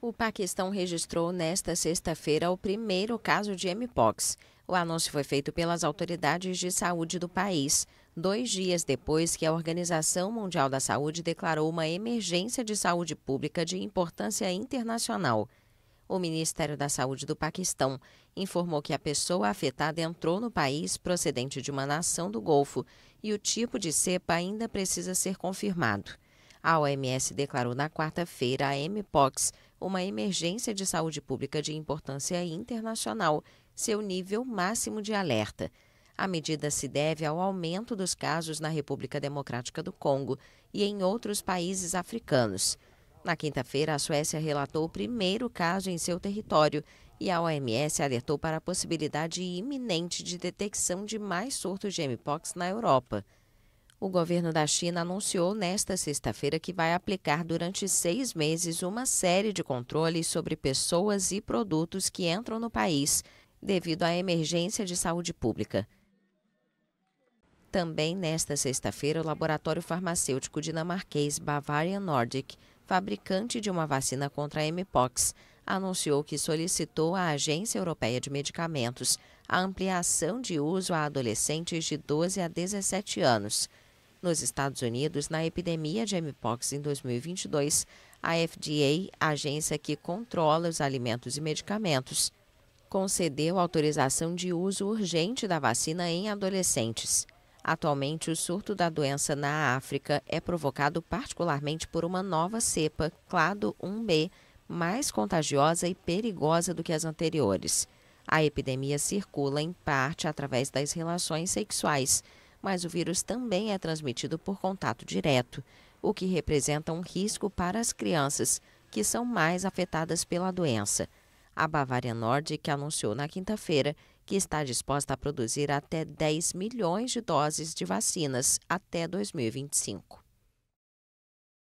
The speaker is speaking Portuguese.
O Paquistão registrou nesta sexta-feira o primeiro caso de Mpox. O anúncio foi feito pelas autoridades de saúde do país, dois dias depois que a Organização Mundial da Saúde declarou uma emergência de saúde pública de importância internacional. O Ministério da Saúde do Paquistão informou que a pessoa afetada entrou no país procedente de uma nação do Golfo e o tipo de cepa ainda precisa ser confirmado. A OMS declarou na quarta-feira a Mpox uma emergência de saúde pública de importância internacional, seu nível máximo de alerta. A medida se deve ao aumento dos casos na República Democrática do Congo e em outros países africanos. Na quinta-feira, a Suécia relatou o primeiro caso em seu território e a OMS alertou para a possibilidade iminente de detecção de mais surtos de Mpox na Europa. O governo da China anunciou nesta sexta-feira que vai aplicar durante seis meses uma série de controles sobre pessoas e produtos que entram no país, devido à emergência de saúde pública. Também nesta sexta-feira, o laboratório farmacêutico dinamarquês Bavarian Nordic, fabricante de uma vacina contra a Mpox, anunciou que solicitou à Agência Europeia de Medicamentos a ampliação de uso a adolescentes de 12 a 17 anos. Nos Estados Unidos, na epidemia de Mpox em 2022, a FDA, agência que controla os alimentos e medicamentos, concedeu autorização de uso urgente da vacina em adolescentes. Atualmente, o surto da doença na África é provocado particularmente por uma nova cepa, Clado 1B, mais contagiosa e perigosa do que as anteriores. A epidemia circula em parte através das relações sexuais mas o vírus também é transmitido por contato direto, o que representa um risco para as crianças, que são mais afetadas pela doença. A Bavária Nordic anunciou na quinta-feira que está disposta a produzir até 10 milhões de doses de vacinas até 2025.